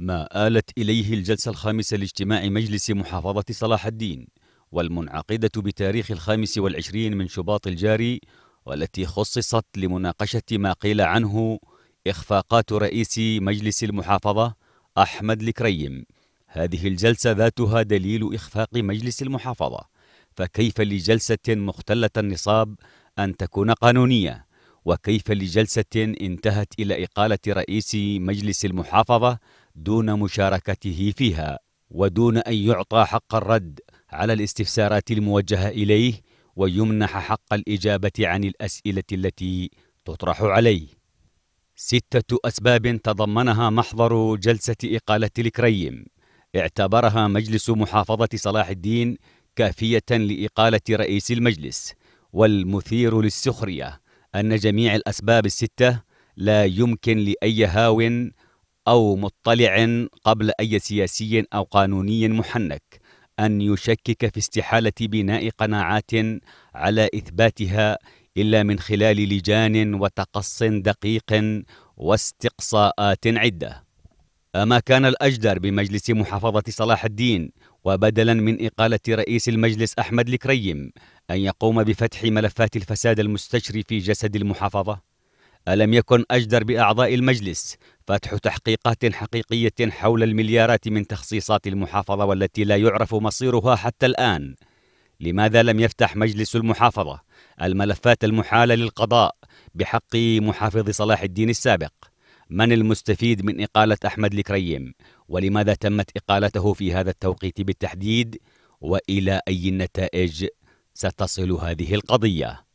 ما آلت إليه الجلسة الخامسة لاجتماع مجلس محافظة صلاح الدين والمنعقدة بتاريخ الخامس والعشرين من شباط الجاري والتي خصصت لمناقشة ما قيل عنه إخفاقات رئيس مجلس المحافظة أحمد الكريم هذه الجلسة ذاتها دليل إخفاق مجلس المحافظة فكيف لجلسة مختلة النصاب أن تكون قانونية وكيف لجلسة انتهت إلى إقالة رئيس مجلس المحافظة دون مشاركته فيها ودون أن يعطى حق الرد على الاستفسارات الموجهة إليه ويمنح حق الإجابة عن الأسئلة التي تطرح عليه ستة أسباب تضمنها محضر جلسة إقالة الكريم اعتبرها مجلس محافظة صلاح الدين كافية لإقالة رئيس المجلس والمثير للسخرية أن جميع الأسباب الستة لا يمكن لأي هاو أو مطلع قبل أي سياسي أو قانوني محنك أن يشكك في استحالة بناء قناعات على إثباتها إلا من خلال لجان وتقص دقيق واستقصاءات عدة أما كان الأجدر بمجلس محافظة صلاح الدين وبدلا من إقالة رئيس المجلس أحمد الكريم أن يقوم بفتح ملفات الفساد المستشري في جسد المحافظة ألم يكن أجدر بأعضاء المجلس فتح تحقيقات حقيقية حول المليارات من تخصيصات المحافظة والتي لا يعرف مصيرها حتى الآن؟ لماذا لم يفتح مجلس المحافظة الملفات المحالة للقضاء بحق محافظ صلاح الدين السابق؟ من المستفيد من إقالة أحمد الكريم؟ ولماذا تمت إقالته في هذا التوقيت بالتحديد؟ وإلى أي النتائج ستصل هذه القضية؟